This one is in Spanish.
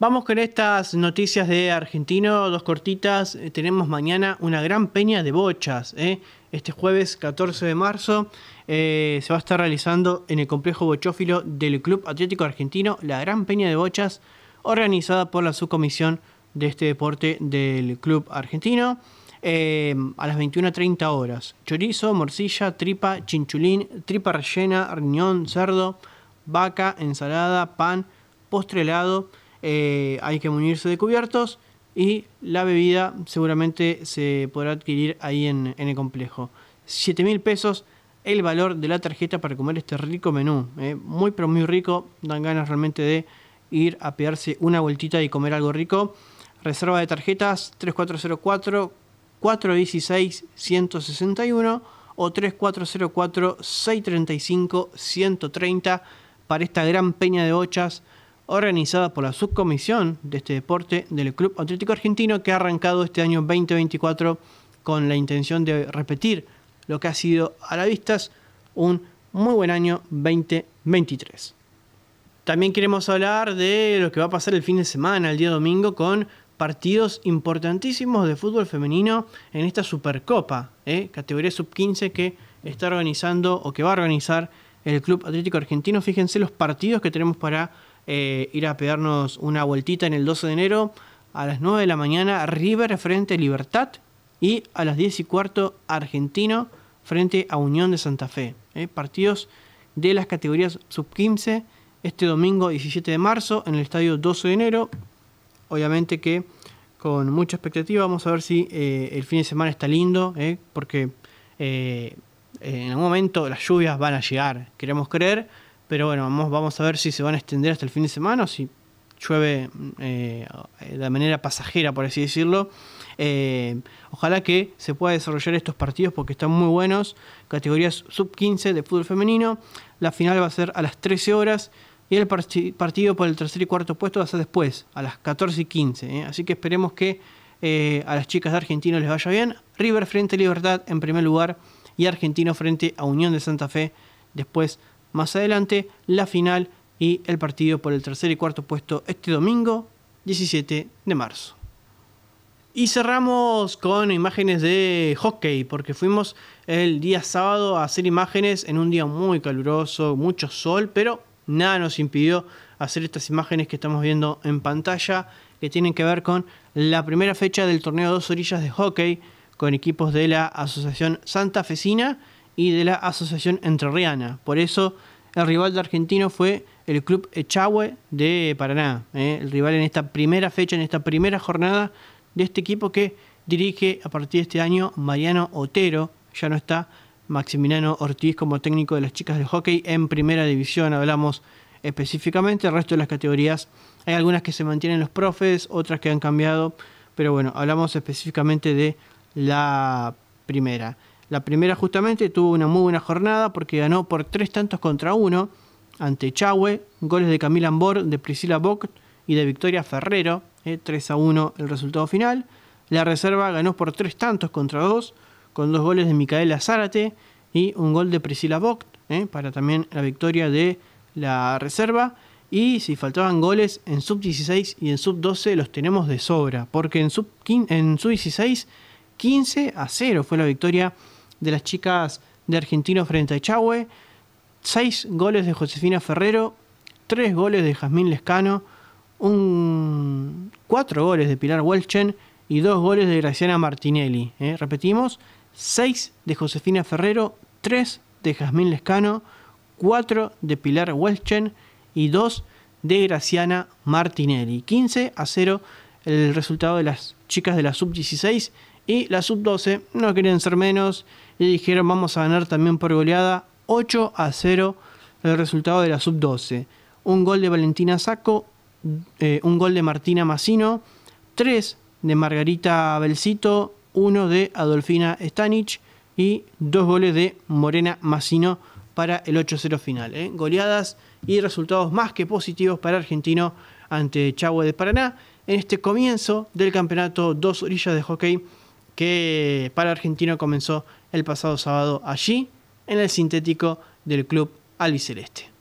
Vamos con estas noticias de Argentino, dos cortitas. Eh, tenemos mañana una gran peña de bochas. ¿eh? Este jueves 14 de marzo eh, se va a estar realizando en el complejo bochófilo del Club Atlético Argentino la gran peña de bochas organizada por la subcomisión de este deporte del Club Argentino. a las 21.30 horas. Chorizo, morcilla, tripa, chinchulín, tripa rellena, riñón, cerdo, vaca, ensalada, pan, postre helado eh, hay que munirse de cubiertos y la bebida seguramente se podrá adquirir ahí en, el complejo. 7 mil pesos el valor de la tarjeta para comer este rico menú. Eh, muy pero muy rico, dan ganas realmente de ir a pegarse una vueltita y comer algo rico. Reserva de tarjetas 3404 416 161 o 3404 635 130 para esta gran peña de bochas organizada por la subcomisión de este deporte del Club Atlético Argentino que ha arrancado este año 2024 con la intención de repetir lo que ha sido a la vistas un muy buen año 2023. También queremos hablar de lo que va a pasar el fin de semana, el día domingo, con partidos importantísimos de fútbol femenino en esta Supercopa, ¿eh? categoría sub-15 que está organizando o que va a organizar el Club Atlético Argentino. Fíjense los partidos que tenemos para eh, ir a pegarnos una vueltita en el 12 de enero a las 9 de la mañana River frente a Libertad y a las 10 y cuarto Argentino frente a Unión de Santa Fe. Eh, partidos de las categorías sub-15 este domingo 17 de marzo en el estadio 12 de enero. Obviamente que con mucha expectativa vamos a ver si eh, el fin de semana está lindo porque en algún momento las lluvias van a llegar, queremos creer pero bueno, vamos, vamos a ver si se van a extender hasta el fin de semana o si llueve eh, de manera pasajera, por así decirlo. Eh, ojalá que se pueda desarrollar estos partidos porque están muy buenos. Categorías sub-15 de fútbol femenino. La final va a ser a las 13 horas y el partido por el tercer y cuarto puesto va a ser después, a las 14 y 15. Eh. Así que esperemos que a las chicas de Argentino les vaya bien. River frente a Libertad en primer lugar y Argentino frente a Unión de Santa Fe después más adelante, la final y el partido por el tercer y cuarto puesto este domingo 17 de marzo. Y cerramos con imágenes de hockey, porque fuimos el día sábado a hacer imágenes en un día muy caluroso, mucho sol, pero nada nos impidió hacer estas imágenes que estamos viendo en pantalla, que tienen que ver con la primera fecha del torneo Dos Orillas de Hockey, con equipos de la Asociación Santa Fecina y de la Asociación Entrerriana. Por eso el rival de Argentino fue el Club Echagüe de Paraná. Eh, el rival en esta primera fecha, en esta primera jornada de este equipo que dirige a partir de este año Mariano Otero. Ya no está Maximiliano Ortiz como técnico de las chicas de hockey en primera división, hablamos específicamente. El resto de las categorías, hay algunas que se mantienen los profes, otras que han cambiado, pero bueno, hablamos específicamente de la primera. La primera justamente tuvo una muy buena jornada porque ganó por tres tantos contra uno ante Chahue, goles de Camila Ambor, de Priscila Bock y de Victoria Ferrero, 3 eh, a 1 el resultado final. La reserva ganó por tres tantos contra dos, con dos goles de Micaela Zárate y un gol de Priscila Bock, eh, para también la victoria de la reserva. Y si faltaban goles en sub 16 y en sub 12 los tenemos de sobra, porque en sub, en sub 16 15 a 0 fue la victoria de las chicas de Argentino frente a Echagüe, 6 goles de Josefina Ferrero, 3 goles de Jazmín Lescano, 4 goles de Pilar Welchen y 2 goles de Graciana Martinelli. ¿eh? Repetimos, 6 de Josefina Ferrero, 3 de Jazmín Lescano, 4 de Pilar Welchen y 2 de Graciana Martinelli. 15 a 0 el resultado de las chicas de la sub-16 y la sub-12 no querían ser menos y dijeron vamos a ganar también por goleada 8 a 0 el resultado de la sub-12. Un gol de Valentina Sacco, eh, un gol de Martina Massino, 3 de Margarita Belcito, 1 de Adolfina Stanich y 2 goles de Morena Massino para el 8-0 final. Eh. Goleadas y resultados más que positivos para Argentino ante Chagüe de Paraná en este comienzo del campeonato Dos Orillas de Hockey que para Argentino comenzó el pasado sábado allí, en el sintético del club albiceleste.